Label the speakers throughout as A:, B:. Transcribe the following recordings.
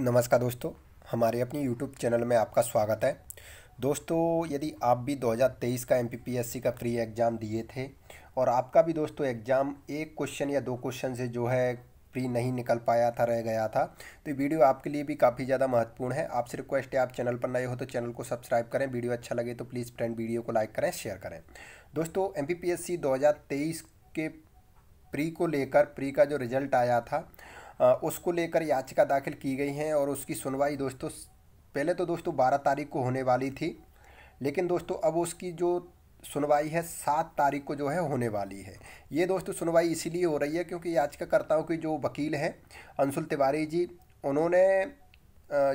A: नमस्कार दोस्तों हमारे अपने यूट्यूब चैनल में आपका स्वागत है दोस्तों यदि आप भी 2023 का एम का प्री एग्ज़ाम दिए थे और आपका भी दोस्तों एग्ज़ाम एक क्वेश्चन या दो क्वेश्चन से जो है प्री नहीं निकल पाया था रह गया था तो वीडियो आपके लिए भी काफ़ी ज़्यादा महत्वपूर्ण है आपसे रिक्वेस्ट है आप चैनल पर नए हो तो चैनल को सब्सक्राइब करें वीडियो अच्छा लगे तो प्लीज़ फ्रेंड वीडियो को लाइक करें शेयर करें दोस्तों एम पी के प्री को लेकर प्री का जो रिजल्ट आया था उसको लेकर याचिका दाखिल की गई हैं और उसकी सुनवाई दोस्तों पहले तो दोस्तों बारह तारीख को होने वाली थी लेकिन दोस्तों अब उसकी जो सुनवाई है सात तारीख को जो है होने वाली है ये दोस्तों सुनवाई इसीलिए हो रही है क्योंकि याचिकाकर्ताओं की जो वकील हैं अंशुल तिवारी जी उन्होंने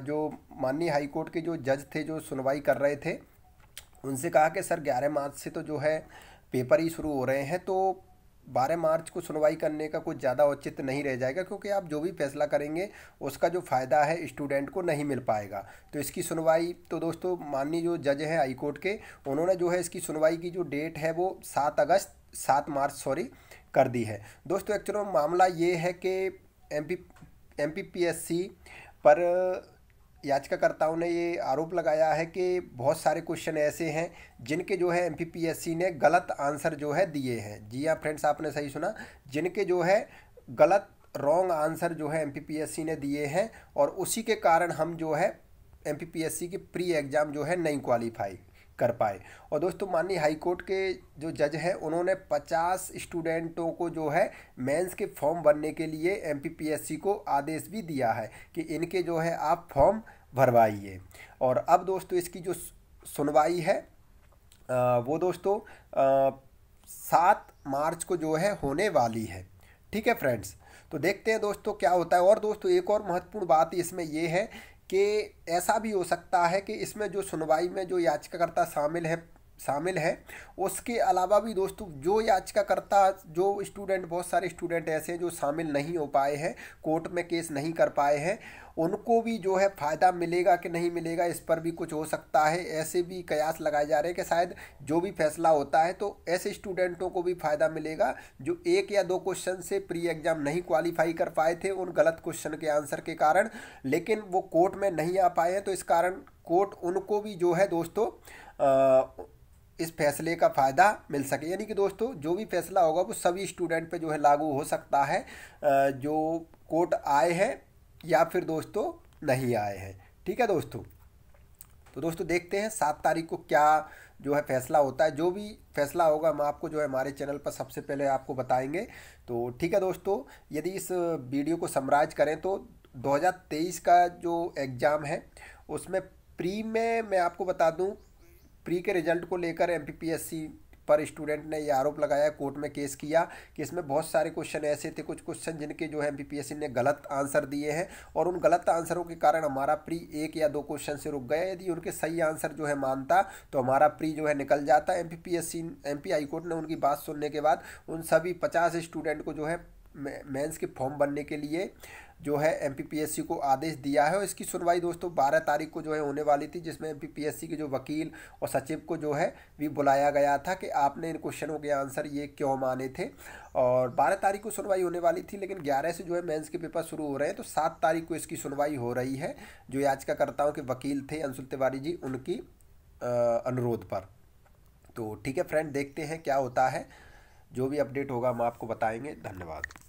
A: जो माननीय हाईकोर्ट के जो जज थे जो सुनवाई कर रहे थे उनसे कहा कि सर ग्यारह मार्च से तो जो है पेपर ही शुरू हो रहे हैं तो बारह मार्च को सुनवाई करने का कुछ ज़्यादा औचित्य नहीं रह जाएगा क्योंकि आप जो भी फैसला करेंगे उसका जो फ़ायदा है स्टूडेंट को नहीं मिल पाएगा तो इसकी सुनवाई तो दोस्तों माननीय जो जज है हाई कोर्ट के उन्होंने जो है इसकी सुनवाई की जो डेट है वो सात अगस्त सात मार्च सॉरी कर दी है दोस्तों एक्चुअल मामला ये है कि M P M P P S C पर याचिकाकर्ताओं ने ये आरोप लगाया है कि बहुत सारे क्वेश्चन ऐसे हैं जिनके जो है एमपीपीएससी ने गलत आंसर जो है दिए हैं जी हाँ फ्रेंड्स आपने सही सुना जिनके जो है गलत रॉन्ग आंसर जो है एमपीपीएससी ने दिए हैं और उसी के कारण हम जो है एमपीपीएससी की प्री एग्ज़ाम जो है नहीं क्वालिफाई कर पाए और दोस्तों माननीय हाईकोर्ट के जो जज हैं उन्होंने 50 स्टूडेंटों को जो है मेंस के फॉर्म भरने के लिए एमपीपीएससी को आदेश भी दिया है कि इनके जो है आप फॉर्म भरवाइए और अब दोस्तों इसकी जो सुनवाई है वो दोस्तों सात मार्च को जो है होने वाली है ठीक है फ्रेंड्स तो देखते हैं दोस्तों क्या होता है और दोस्तों एक और महत्वपूर्ण बात इसमें यह है कि ऐसा भी हो सकता है कि इसमें जो सुनवाई में जो याचिकाकर्ता शामिल है शामिल है उसके अलावा भी दोस्तों जो याचिकाकर्ता जो स्टूडेंट बहुत सारे स्टूडेंट ऐसे हैं जो शामिल नहीं हो पाए हैं कोर्ट में केस नहीं कर पाए हैं उनको भी जो है फ़ायदा मिलेगा कि नहीं मिलेगा इस पर भी कुछ हो सकता है ऐसे भी कयास लगाए जा रहे हैं कि शायद जो भी फैसला होता है तो ऐसे स्टूडेंटों को भी फ़ायदा मिलेगा जो एक या दो क्वेश्चन से प्री एग्ज़ाम नहीं क्वालिफाई कर पाए थे उन गलत क्वेश्चन के आंसर के कारण लेकिन वो कोर्ट में नहीं आ पाए हैं तो इस कारण कोर्ट उनको भी जो है दोस्तों इस फैसले का फ़ायदा मिल सके यानी कि दोस्तों जो भी फैसला होगा वो सभी स्टूडेंट पे जो है लागू हो सकता है जो कोर्ट आए हैं या फिर दोस्तों नहीं आए हैं ठीक है दोस्तों तो दोस्तों देखते हैं सात तारीख को क्या जो है फैसला होता है जो भी फैसला होगा हम आपको जो है हमारे चैनल पर सबसे पहले आपको बताएंगे तो ठीक है दोस्तों यदि इस वीडियो को समराइज करें तो 2023 का जो एग्ज़ाम है उसमें प्री में मैं आपको बता दूं प्री के रिजल्ट को लेकर एम पर स्टूडेंट ने यह आरोप लगाया कोर्ट में केस किया कि इसमें बहुत सारे क्वेश्चन ऐसे थे कुछ क्वेश्चन जिनके जो है एमपीपीएससी ने गलत आंसर दिए हैं और उन गलत आंसरों के कारण हमारा प्री एक या दो क्वेश्चन से रुक गया यदि उनके सही आंसर जो है मानता तो हमारा प्री जो है निकल जाता एम पी हाईकोर्ट ने उनकी बात सुनने के बाद उन सभी पचास स्टूडेंट को जो है मेंस के फॉर्म बनने के लिए जो है एमपीपीएससी को आदेश दिया है और इसकी सुनवाई दोस्तों 12 तारीख को जो है होने वाली थी जिसमें एमपीपीएससी के जो वकील और सचिव को जो है भी बुलाया गया था कि आपने इन क्वेश्चनों के आंसर ये क्यों माने थे और 12 तारीख को सुनवाई होने वाली थी लेकिन 11 से जो है मेंस के पेपर शुरू हो रहे हैं तो सात तारीख को इसकी सुनवाई हो रही है जो याचिकाकर्ताओं के वकील थे अंशुल तिवारी जी उनकी अनुरोध पर तो ठीक है फ्रेंड देखते हैं क्या होता है जो भी अपडेट होगा हम आपको बताएँगे धन्यवाद